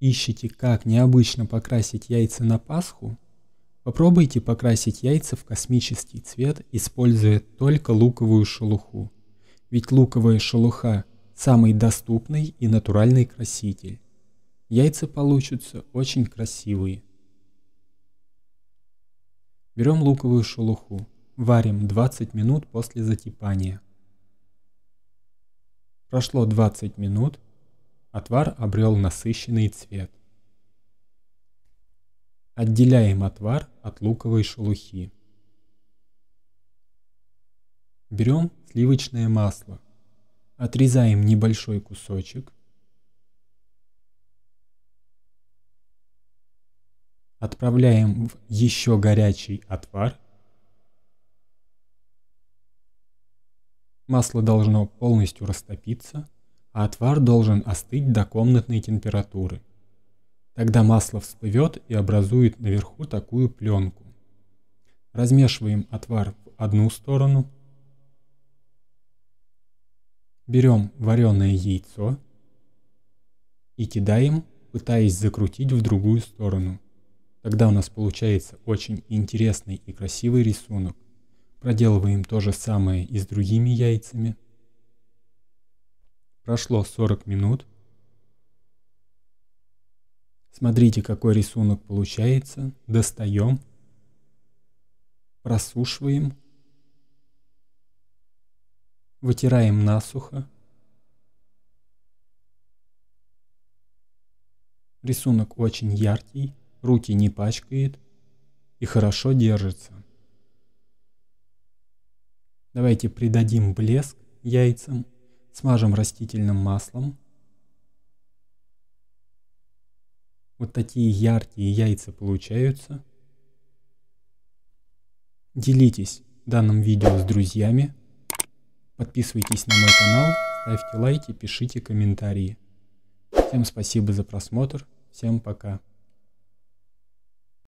ищете, как необычно покрасить яйца на Пасху, попробуйте покрасить яйца в космический цвет, используя только луковую шелуху. Ведь луковая шелуха – самый доступный и натуральный краситель. Яйца получатся очень красивые. Берем луковую шелуху, варим 20 минут после закипания. Прошло 20 минут, отвар обрел насыщенный цвет. Отделяем отвар от луковой шелухи. Берем сливочное масло, отрезаем небольшой кусочек, отправляем в еще горячий отвар. Масло должно полностью растопиться – а отвар должен остыть до комнатной температуры. Тогда масло всплывет и образует наверху такую пленку. Размешиваем отвар в одну сторону. Берем вареное яйцо и кидаем, пытаясь закрутить в другую сторону. Тогда у нас получается очень интересный и красивый рисунок. Проделываем то же самое и с другими яйцами. Прошло 40 минут. Смотрите, какой рисунок получается. Достаем. Просушиваем. Вытираем насухо. Рисунок очень яркий, руки не пачкает и хорошо держится. Давайте придадим блеск яйцам смажем растительным маслом. Вот такие яркие яйца получаются. Делитесь данным видео с друзьями. Подписывайтесь на мой канал, ставьте лайки, пишите комментарии. Всем спасибо за просмотр. Всем пока.